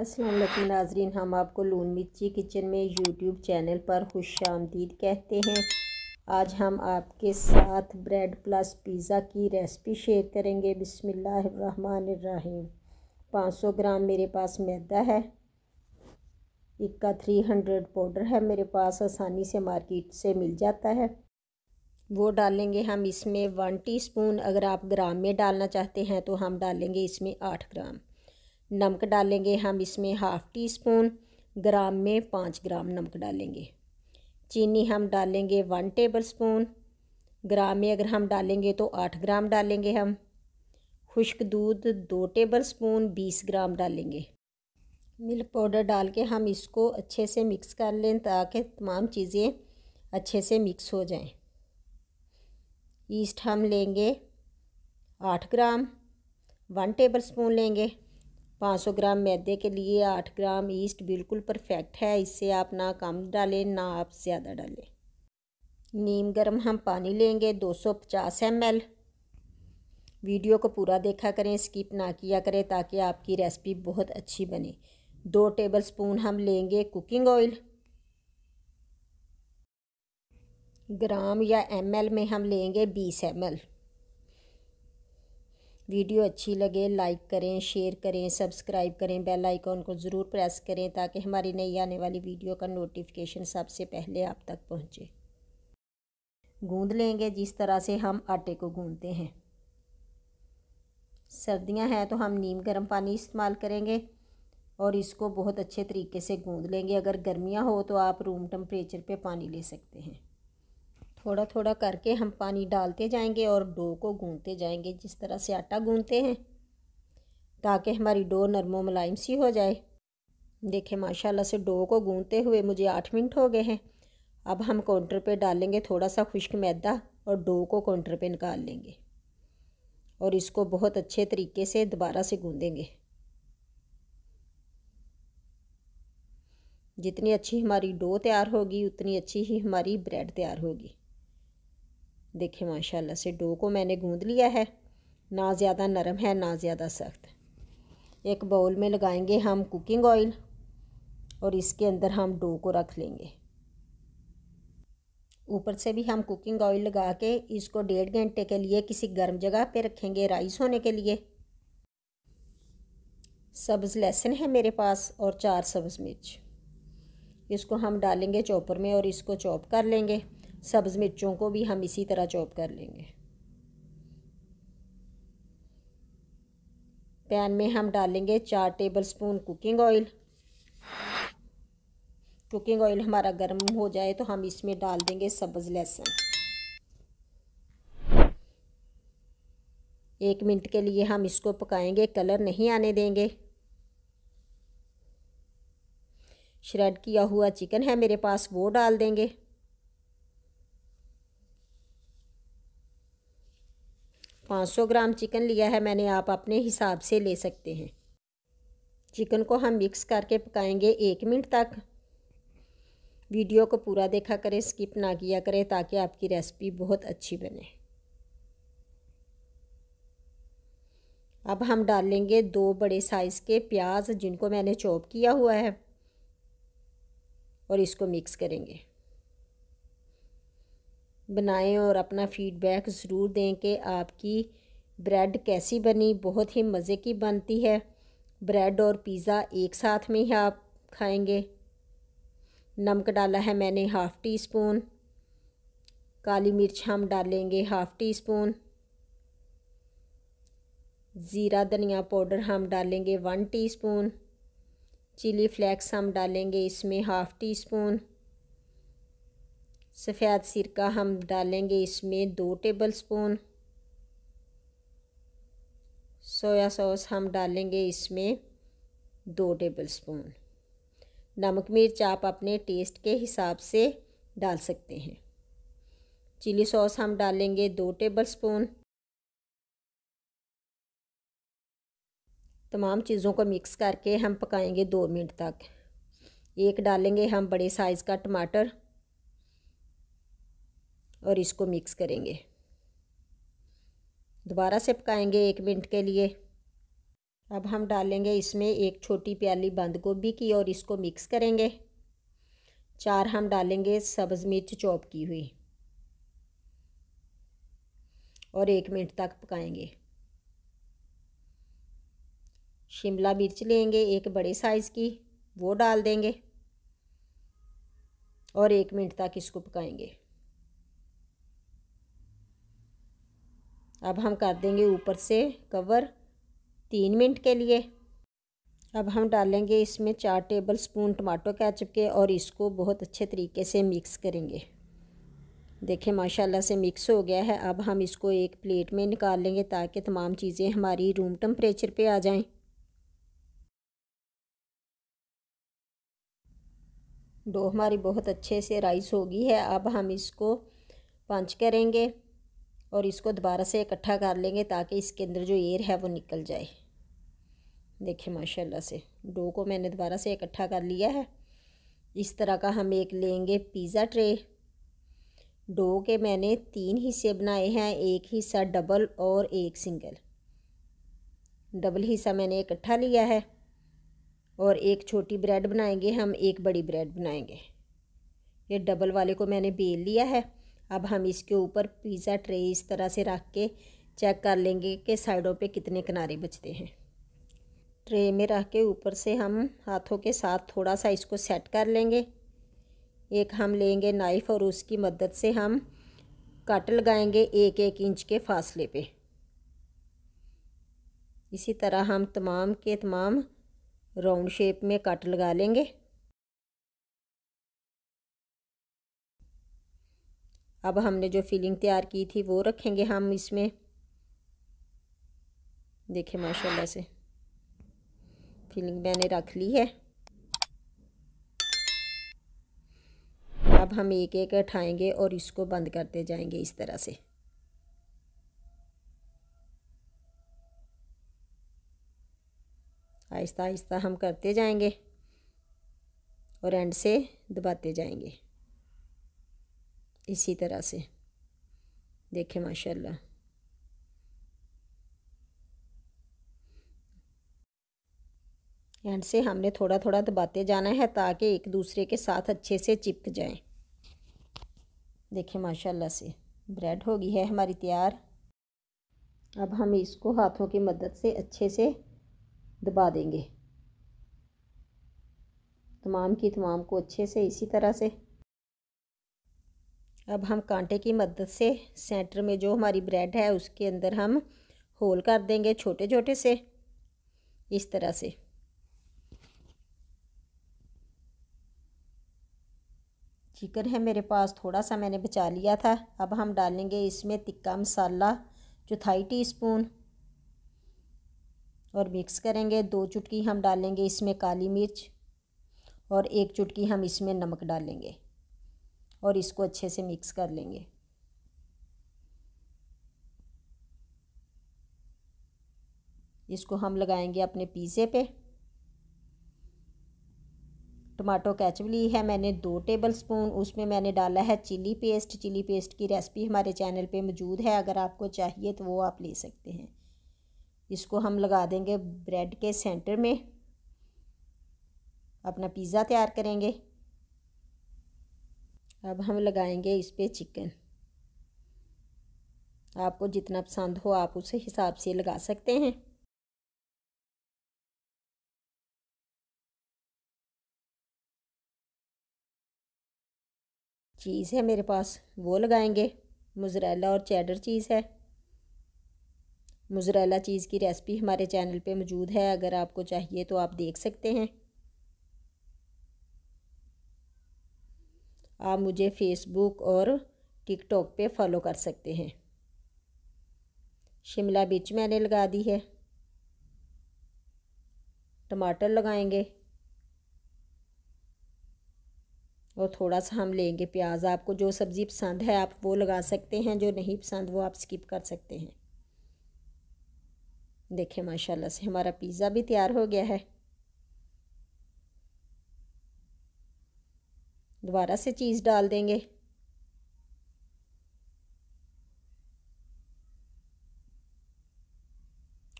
असलम नाजरीन हम आपको लून मिर्ची किचन में यूट्यूब चैनल पर खुश आमदीद कहते हैं आज हम आपके साथ ब्रेड प्लस पिज़्ज़ा की रेसिपी शेयर करेंगे बिसमीम 500 ग्राम मेरे पास मैदा है इक्का 300 पाउडर है मेरे पास आसानी से मार्केट से मिल जाता है वो डालेंगे हम इसमें वन टीस्पून अगर आप ग्राम में डालना चाहते हैं तो हम डालेंगे इसमें आठ ग्राम नमक डालेंगे हम इसमें हाफ़ टी स्पून ग्राम में पाँच ग्राम नमक डालेंगे चीनी हम डालेंगे वन टेबल स्पून ग्राम में अगर हम डालेंगे तो आठ ग्राम डालेंगे हम खुश्क दूध दो टेबल स्पून बीस ग्राम डालेंगे मिल्क पाउडर डाल के हम इसको अच्छे से मिक्स कर लें ताकि तमाम चीज़ें अच्छे से मिक्स हो जाएं। ईस्ट हम लेंगे आठ ग्राम वन टेबल स्पून लेंगे 500 ग्राम मैदे के लिए 8 ग्राम ईस्ट बिल्कुल परफेक्ट है इससे आप ना कम डालें ना आप ज़्यादा डालें नीम गर्म हम पानी लेंगे 250 एल वीडियो को पूरा देखा करें स्किप ना किया करें ताकि आपकी रेसिपी बहुत अच्छी बने दो टेबल स्पून हम लेंगे कुकिंग ऑयल ग्राम या एम में हम लेंगे बीस एम वीडियो अच्छी लगे लाइक करें शेयर करें सब्सक्राइब करें बेल आइकॉन को ज़रूर प्रेस करें ताकि हमारी नई आने वाली वीडियो का नोटिफिकेशन सबसे पहले आप तक पहुँचे गूँध लेंगे जिस तरह से हम आटे को गूँधते हैं सर्दियां हैं तो हम नीम गर्म पानी इस्तेमाल करेंगे और इसको बहुत अच्छे तरीके से गूँध लेंगे अगर गर्मियाँ हो तो आप रूम टम्परेचर पर पानी ले सकते हैं थोड़ा थोड़ा करके हम पानी डालते जाएंगे और डो को गूंदते जाएंगे जिस तरह से आटा गूंदते हैं ताकि हमारी डो नरमो मुलायम सी हो जाए देखें माशाल्लाह से डो को गूंदते हुए मुझे आठ मिनट हो गए हैं अब हम काउंटर पे डालेंगे थोड़ा सा खुश्क मैदा और डो को काउंटर पे निकाल लेंगे और इसको बहुत अच्छे तरीके से दोबारा से गूँदेंगे जितनी अच्छी हमारी डो तैयार होगी उतनी अच्छी ही हमारी ब्रेड तैयार होगी देखिए माशाल्लाह से डो को मैंने गूंद लिया है ना ज़्यादा नरम है ना ज़्यादा सख्त एक बाउल में लगाएंगे हम कुकिंग ऑयल और इसके अंदर हम डो को रख लेंगे ऊपर से भी हम कुकिंग ऑयल लगा के इसको डेढ़ घंटे के लिए किसी गर्म जगह पे रखेंगे राइस होने के लिए सब्ज़ लहसुन है मेरे पास और चार सब्ज़ मिर्च इसको हम डालेंगे चॉपर में और इसको चॉप कर लेंगे सब्ज़ मिर्चों को भी हम इसी तरह चॉप कर लेंगे पैन में हम डालेंगे चार tablespoon cooking oil cooking oil हमारा गर्म हो जाए तो हम इसमें डाल देंगे सब्ज़ लहसुन एक मिनट के लिए हम इसको पकाएंगे कलर नहीं आने देंगे श्रेड किया हुआ चिकन है मेरे पास वो डाल देंगे 500 ग्राम चिकन लिया है मैंने आप अपने हिसाब से ले सकते हैं चिकन को हम मिक्स करके पकाएंगे एक मिनट तक वीडियो को पूरा देखा करें स्किप ना किया करें ताकि आपकी रेसिपी बहुत अच्छी बने अब हम डालेंगे दो बड़े साइज़ के प्याज जिनको मैंने चॉप किया हुआ है और इसको मिक्स करेंगे बनाएं और अपना फ़ीडबैक ज़रूर दें कि आपकी ब्रेड कैसी बनी बहुत ही मज़े की बनती है ब्रेड और पिज़्ज़ा एक साथ में ही आप खाएंगे नमक डाला है मैंने हाफ़ टी स्पून काली मिर्च हम डालेंगे हाफ़ टी स्पून ज़ीरा धनिया पाउडर हम डालेंगे वन टीस्पून चिली फ्लेक्स हम डालेंगे इसमें हाफ़ टी स्पून सफ़ेद सिरका हम डालेंगे इसमें दो टेबल स्पून सोया सॉस हम डालेंगे इसमें दो टेबल स्पून नमक मिर्च आप अपने टेस्ट के हिसाब से डाल सकते हैं चिली सॉस हम डालेंगे दो टेबल स्पून तमाम चीज़ों को मिक्स करके हम पकाएंगे दो मिनट तक एक डालेंगे हम बड़े साइज़ का टमाटर और इसको मिक्स करेंगे दोबारा से पकाएंगे एक मिनट के लिए अब हम डालेंगे इसमें एक छोटी प्याली बंद गोभी की और इसको मिक्स करेंगे चार हम डालेंगे सब्ज़ मिर्च चॉप की हुई और एक मिनट तक पकाएंगे शिमला मिर्च लेंगे एक बड़े साइज़ की वो डाल देंगे और एक मिनट तक इसको पकाएंगे अब हम कर देंगे ऊपर से कवर तीन मिनट के लिए अब हम डालेंगे इसमें चार टेबल स्पून टमाटो कैचप के और इसको बहुत अच्छे तरीके से मिक्स करेंगे देखें माशाल्लाह से मिक्स हो गया है अब हम इसको एक प्लेट में निकाल लेंगे ताकि तमाम चीज़ें हमारी रूम टम्परेचर पे आ जाएं डो हमारी बहुत अच्छे से राइस होगी है अब हम इसको पंच करेंगे और इसको दोबारा से इकट्ठा कर लेंगे ताकि इसके अंदर जो एयर है वो निकल जाए देखिए माशाल्लाह से डो को मैंने दोबारा से इकट्ठा कर लिया है इस तरह का हम एक लेंगे पिज़्ज़ा ट्रे डो के मैंने तीन हिस्से बनाए हैं एक हिस्सा डबल और एक सिंगल डबल हिस्सा मैंने इकट्ठा लिया है और एक छोटी ब्रेड बनाएंगे हम एक बड़ी ब्रेड बनाएंगे ये डबल वाले को मैंने बेल लिया है अब हम इसके ऊपर पिज़्ज़ा ट्रे इस तरह से रख के चेक कर लेंगे कि साइडों पे कितने किनारे बचते हैं ट्रे में रख के ऊपर से हम हाथों के साथ थोड़ा सा इसको सेट कर लेंगे एक हम लेंगे नाइफ़ और उसकी मदद से हम कट लगाएंगे एक एक इंच के फासले पे इसी तरह हम तमाम के तमाम राउंड शेप में कट लगा लेंगे अब हमने जो फीलिंग तैयार की थी वो रखेंगे हम इसमें देखें माशाल्लाह से फीलिंग मैंने रख ली है अब हम एक एक उठाएंगे और इसको बंद करते जाएंगे इस तरह से आहिस्ता आहिस्ता हम करते जाएंगे और एंड से दबाते जाएंगे इसी तरह से देखें माशाल्लाह एंड से हमने थोड़ा थोड़ा तो दबाते जाना है ताकि एक दूसरे के साथ अच्छे से चिपक जाएं देखें माशाल्लाह से ब्रेड हो गई है हमारी तैयार अब हम इसको हाथों की मदद से अच्छे से दबा देंगे तमाम की तमाम को अच्छे से इसी तरह से अब हम कांटे की मदद से सेंटर में जो हमारी ब्रेड है उसके अंदर हम होल कर देंगे छोटे छोटे से इस तरह से चिकन है मेरे पास थोड़ा सा मैंने बचा लिया था अब हम डालेंगे इसमें तिक्का मसाला चौथाई टीस्पून और मिक्स करेंगे दो चुटकी हम डालेंगे इसमें काली मिर्च और एक चुटकी हम इसमें नमक डालेंगे और इसको अच्छे से मिक्स कर लेंगे इसको हम लगाएंगे अपने पिज़्ज़े पे टमाटो कैचअप ली है मैंने दो टेबल स्पून उसमें मैंने डाला है चिली पेस्ट चिली पेस्ट की रेसिपी हमारे चैनल पे मौजूद है अगर आपको चाहिए तो वो आप ले सकते हैं इसको हम लगा देंगे ब्रेड के सेंटर में अपना पिज़्ज़ा तैयार करेंगे अब हम लगाएंगे इस पर चिकन आपको जितना पसंद हो आप उस हिसाब से लगा सकते हैं चीज़ है मेरे पास वो लगाएंगे मुजरेला और चैडर चीज़ है मुजरेला चीज़ की रेसिपी हमारे चैनल पे मौजूद है अगर आपको चाहिए तो आप देख सकते हैं आप मुझे फेसबुक और टिकटॉक पे फॉलो कर सकते हैं शिमला बिच मैंने लगा दी है टमाटर लगाएंगे और थोड़ा सा हम लेंगे प्याज आपको जो सब्ज़ी पसंद है आप वो लगा सकते हैं जो नहीं पसंद वो आप स्किप कर सकते हैं देखें माशाल्लाह से हमारा पिज़्ज़ा भी तैयार हो गया है दोबारा से चीज़ डाल देंगे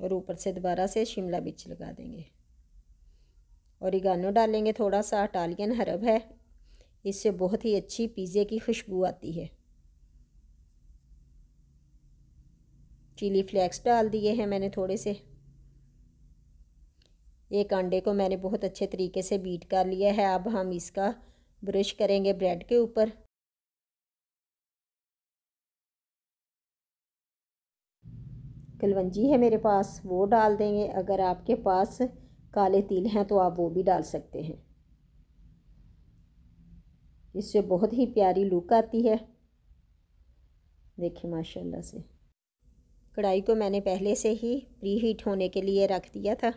और ऊपर से दोबारा से शिमला मिर्च लगा देंगे और इगानो डालेंगे थोड़ा सा अटालियन हर्ब है इससे बहुत ही अच्छी पिज़्ज़े की खुशबू आती है चिली फ्लेक्स डाल दिए हैं मैंने थोड़े से एक अंडे को मैंने बहुत अच्छे तरीके से बीट कर लिया है अब हम इसका ब्रश करेंगे ब्रेड के ऊपर कलवंजी है मेरे पास वो डाल देंगे अगर आपके पास काले तिल हैं तो आप वो भी डाल सकते हैं इससे बहुत ही प्यारी लुक आती है देखिए माशाल्लाह से कढ़ाई को मैंने पहले से ही प्री हीट होने के लिए रख दिया था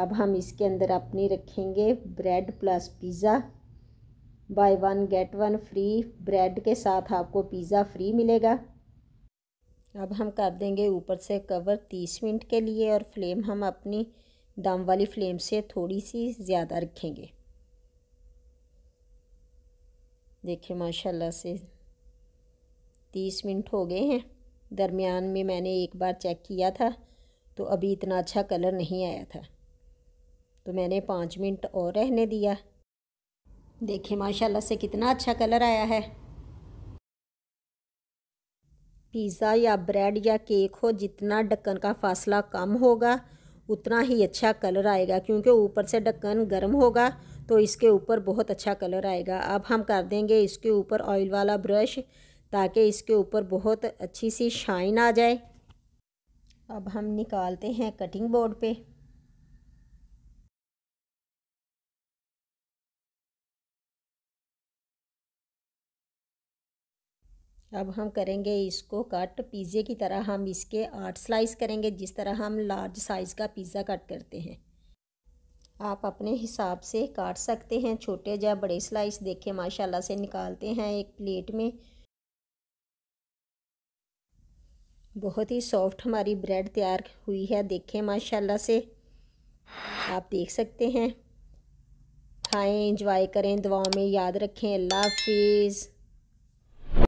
अब हम इसके अंदर अपनी रखेंगे bread plus pizza buy one get one free bread के साथ आपको पिज़्ज़ा फ्री मिलेगा अब हम कर देंगे ऊपर से कवर तीस मिनट के लिए और फ्लेम हम अपनी दम वाली फ्लेम से थोड़ी सी ज़्यादा रखेंगे देखिए माशाल्लाह से तीस मिनट हो गए हैं दरमियान में मैंने एक बार चेक किया था तो अभी इतना अच्छा कलर नहीं आया था तो मैंने पाँच मिनट और रहने दिया देखिए माशाल्लाह से कितना अच्छा कलर आया है पिज़्ज़ा या ब्रेड या केक हो जितना ढक्कन का फासला कम होगा उतना ही अच्छा कलर आएगा क्योंकि ऊपर से ढक्कन गर्म होगा तो इसके ऊपर बहुत अच्छा कलर आएगा अब हम कर देंगे इसके ऊपर ऑयल वाला ब्रश ताकि इसके ऊपर बहुत अच्छी सी शाइन आ जाए अब हम निकालते हैं कटिंग बोर्ड पे अब हम करेंगे इसको कट पिज़्ज़े की तरह हम इसके आठ स्लाइस करेंगे जिस तरह हम लार्ज साइज़ का पिज़्ज़ा कट करते हैं आप अपने हिसाब से काट सकते हैं छोटे या बड़े स्लाइस देखे माशाल्लाह से निकालते हैं एक प्लेट में बहुत ही सॉफ्ट हमारी ब्रेड तैयार हुई है देखें माशाल्लाह से आप देख सकते हैं खाएं इंजॉय करें दुआओं में याद रखें अल्लाह हाफिज़